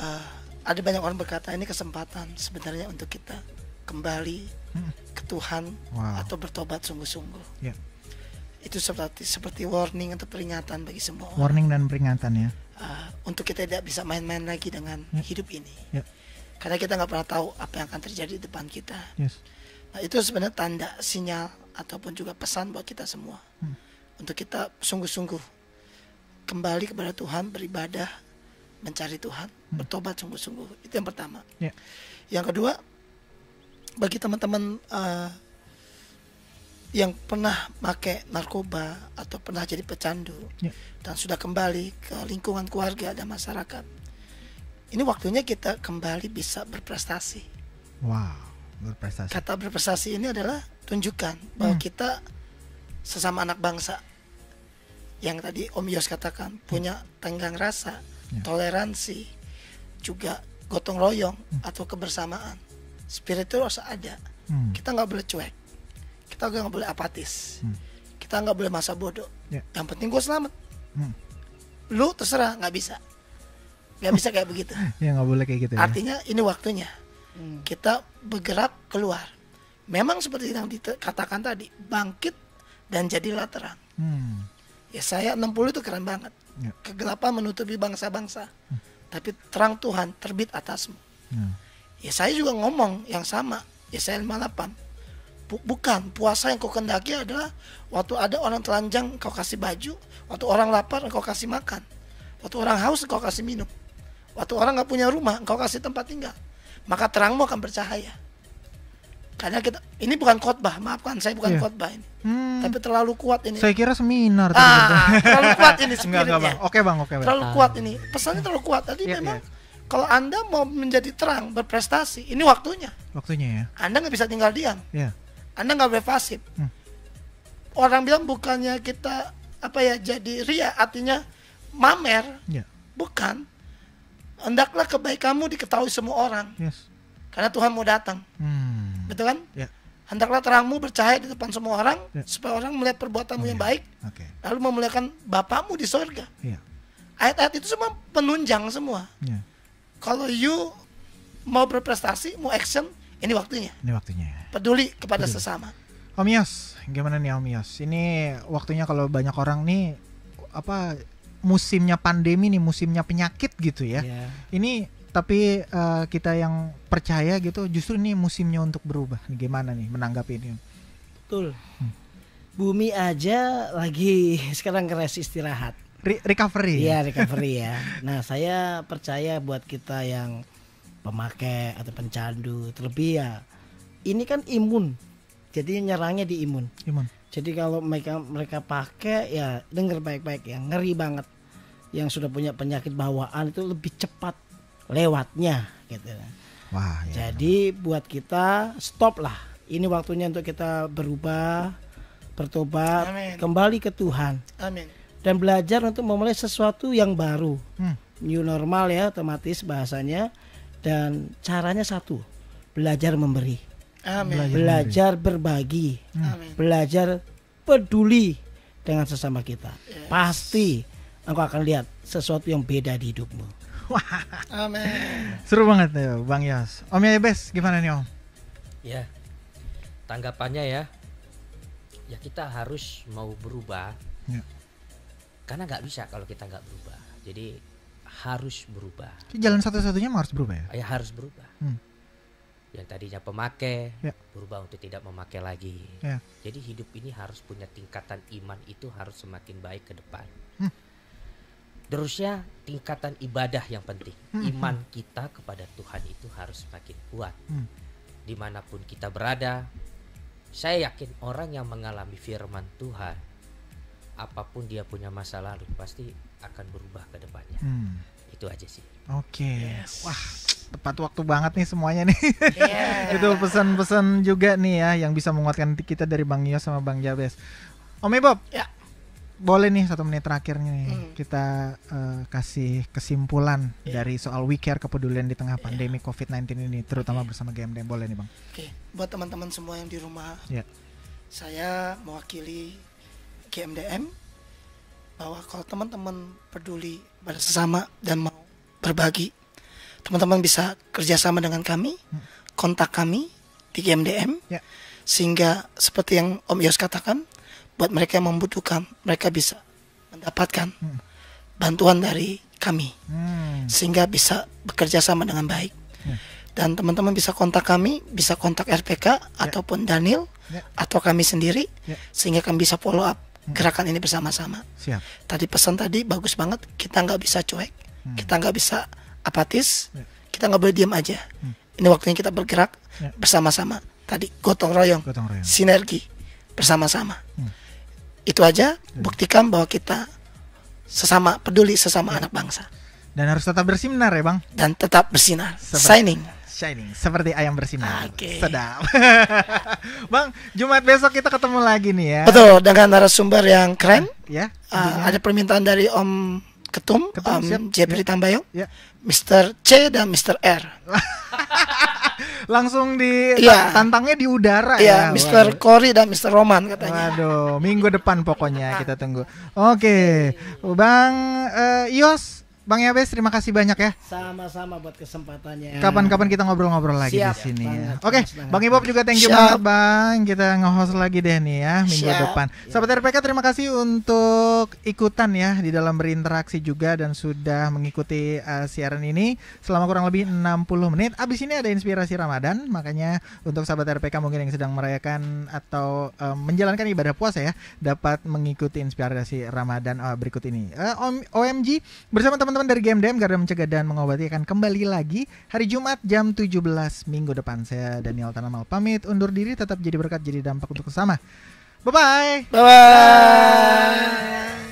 Uh, ada banyak orang berkata ini kesempatan sebenarnya untuk kita kembali hmm. ke Tuhan wow. atau bertobat sungguh-sungguh. Ya itu seperti seperti warning atau peringatan bagi semua orang. warning dan peringatan ya uh, untuk kita tidak bisa main-main lagi dengan yeah. hidup ini yeah. karena kita nggak pernah tahu apa yang akan terjadi di depan kita yes. nah itu sebenarnya tanda sinyal ataupun juga pesan buat kita semua hmm. untuk kita sungguh-sungguh kembali kepada Tuhan beribadah mencari Tuhan hmm. bertobat sungguh-sungguh itu yang pertama yeah. yang kedua bagi teman-teman uh, yang pernah pakai narkoba atau pernah jadi pecandu yeah. dan sudah kembali ke lingkungan keluarga dan masyarakat. Ini waktunya kita kembali bisa berprestasi. Wow, berprestasi. Kata berprestasi ini adalah tunjukkan hmm. bahwa hmm. kita sesama anak bangsa yang tadi Om Yos katakan ya. punya tenggang rasa, yeah. toleransi, juga gotong royong hmm. atau kebersamaan. Spirit itu harus ada. Hmm. Kita nggak boleh cuek kita nggak boleh apatis hmm. kita nggak boleh masa bodoh yeah. yang penting gue selamat hmm. lu terserah nggak bisa nggak bisa kayak begitu *laughs* ya nggak boleh kayak gitu ya. artinya ini waktunya hmm. kita bergerak keluar memang seperti yang dikatakan tadi bangkit dan jadi terang hmm. ya saya 60 itu keren banget yeah. kegelapan menutupi bangsa-bangsa hmm. tapi terang Tuhan terbit atasmu hmm. ya saya juga ngomong yang sama ya Yesaya 58 bukan puasa yang kau kendaki adalah waktu ada orang telanjang kau kasih baju waktu orang lapar kau kasih makan waktu orang haus kau kasih minum waktu orang nggak punya rumah kau kasih tempat tinggal maka terangmu akan bercahaya karena kita ini bukan khotbah maafkan saya bukan yeah. khotbah ini hmm. tapi terlalu kuat ini saya kira seminar ah, terlalu kuat ini sebenarnya *laughs* bang oke bang oke bang. terlalu kuat ini pesannya terlalu kuat tadi yeah, memang yeah kalau anda mau menjadi terang berprestasi ini waktunya waktunya ya anda nggak bisa tinggal diam Yeah. Anda nggak boleh pasif. Hmm. Orang bilang bukannya kita apa ya jadi ria artinya mamer. Yeah. Bukan. Hendaklah kebaikanmu diketahui semua orang. Yes. Karena Tuhan mau datang. Hmm. Betul kan? Yeah. Hendaklah terangmu bercahaya di depan semua orang yeah. supaya orang melihat perbuatanmu oh, yang yeah. baik okay. lalu memuliakan Bapamu di sorga. Ya. Ayat-ayat itu semua penunjang semua. Yeah. Kalau you mau berprestasi, mau action, ini waktunya. Ini waktunya ya peduli kepada peduli. sesama. Om Yos, gimana nih Om Yos? Ini waktunya kalau banyak orang nih apa musimnya pandemi nih, musimnya penyakit gitu ya. Yeah. Ini tapi uh, kita yang percaya gitu justru ini musimnya untuk berubah. Gimana nih menanggapi ini? Betul. Hmm. Bumi aja lagi *laughs* sekarang keres istirahat. Re recovery. Ya? Iya, recovery ya. Nah, saya percaya buat kita yang pemakai atau pencandu terlebih ya ini kan imun jadi nyerangnya di imun imun jadi kalau mereka mereka pakai ya dengar baik-baik ya ngeri banget yang sudah punya penyakit bawaan itu lebih cepat lewatnya gitu Wah, ya. jadi buat kita stop lah ini waktunya untuk kita berubah bertobat kembali ke Tuhan Amin. dan belajar untuk memulai sesuatu yang baru hmm. new normal ya otomatis bahasanya dan caranya satu belajar memberi Amin. Belajar, belajar berbagi. Hmm. Amin. Belajar peduli dengan sesama kita. Yes. Pasti engkau akan lihat sesuatu yang beda di hidupmu. Wah. Amin. Seru banget ya Bang Yas. Om Yabes gimana nih Om? Ya. Tanggapannya ya. Ya kita harus mau berubah. Ya. Karena nggak bisa kalau kita nggak berubah. Jadi harus berubah. Jalan satu-satunya harus berubah ya? Ya harus berubah. Hmm yang tadinya pemakai ya. berubah untuk tidak memakai lagi. Ya. Jadi hidup ini harus punya tingkatan iman itu harus semakin baik ke depan. Hmm. Terusnya tingkatan ibadah yang penting. Hmm. hmm iman hmm. kita kepada Tuhan itu harus semakin kuat. Hmm. Dimanapun kita berada, saya yakin orang yang mengalami firman Tuhan, apapun dia punya masa lalu pasti akan berubah ke depannya. Hmm. Itu aja sih. Oke. Okay. Yes. Wah tepat waktu banget nih semuanya nih. Yeah. *laughs* itu pesan-pesan juga nih ya yang bisa menguatkan kita dari Bang Yos sama Bang Jabes. Om Bob. Ya. Boleh nih satu menit terakhirnya nih hmm. kita uh, kasih kesimpulan yeah. dari soal We Care kepedulian di tengah yeah. pandemi COVID-19 ini terutama okay. Ya. bersama GMD. Boleh nih, Bang. Oke, okay. buat teman-teman semua yang di rumah. Yeah. Saya mewakili GMDM bahwa kalau teman-teman peduli bersama dan mau berbagi teman-teman bisa kerjasama dengan kami, hmm. kontak kami di GMDM, ya. sehingga seperti yang Om Yos katakan, buat mereka yang membutuhkan, mereka bisa mendapatkan hmm. bantuan dari kami, hmm. sehingga bisa bekerja sama dengan baik. Hmm. Dan teman-teman bisa kontak kami, bisa kontak RPK ya. ataupun Daniel ya. atau kami sendiri, ya. sehingga kami bisa follow up hmm. gerakan ini bersama-sama. Tadi pesan tadi bagus banget, kita nggak bisa cuek, hmm. kita nggak bisa apatis, ya. kita nggak boleh diam aja. Hmm. Ini waktunya kita bergerak ya. bersama-sama. Tadi gotong royong, gotong royong. sinergi bersama-sama. Hmm. Itu aja ya. buktikan bahwa kita sesama peduli sesama ya. anak bangsa. Dan harus tetap bersinar ya bang. Dan tetap bersinar. Seperti, Shining. Shining. Seperti ayam bersinar. Oke. Okay. Sedap. *laughs* bang, Jumat besok kita ketemu lagi nih ya. Betul. Dengan narasumber yang keren. Ya. Uh, ada permintaan dari Om Ketum, Ketum um, Jeffrey ya. Tambayong, ya. Mr. C dan Mr. R. *laughs* Langsung di ya. tantangnya di udara iya, ya. ya. Mr. Cory dan Mr. Roman katanya. Waduh, minggu depan pokoknya kita tunggu. Oke, okay. Bang uh, Yos Bang Yabes, terima kasih banyak ya. Sama-sama buat kesempatannya. Kapan-kapan kita ngobrol-ngobrol lagi di sini ya. Oke, okay, Bang Ibob juga thank you Siap. banget Bang. Kita nge-host lagi deh nih ya minggu Siap. depan. Sobat RPK terima kasih untuk ikutan ya di dalam berinteraksi juga dan sudah mengikuti uh, siaran ini selama kurang lebih 60 menit. Abis ini ada inspirasi Ramadan, makanya untuk sahabat RPK mungkin yang sedang merayakan atau uh, menjalankan ibadah puasa ya dapat mengikuti inspirasi Ramadan uh, berikut ini. Uh, OMG bersama teman-teman teman-teman dari GMDM Garda Mencegah dan Mengobati akan kembali lagi hari Jumat jam 17 minggu depan. Saya Daniel Tanamal pamit undur diri tetap jadi berkat jadi dampak untuk sesama. Bye-bye. Bye-bye.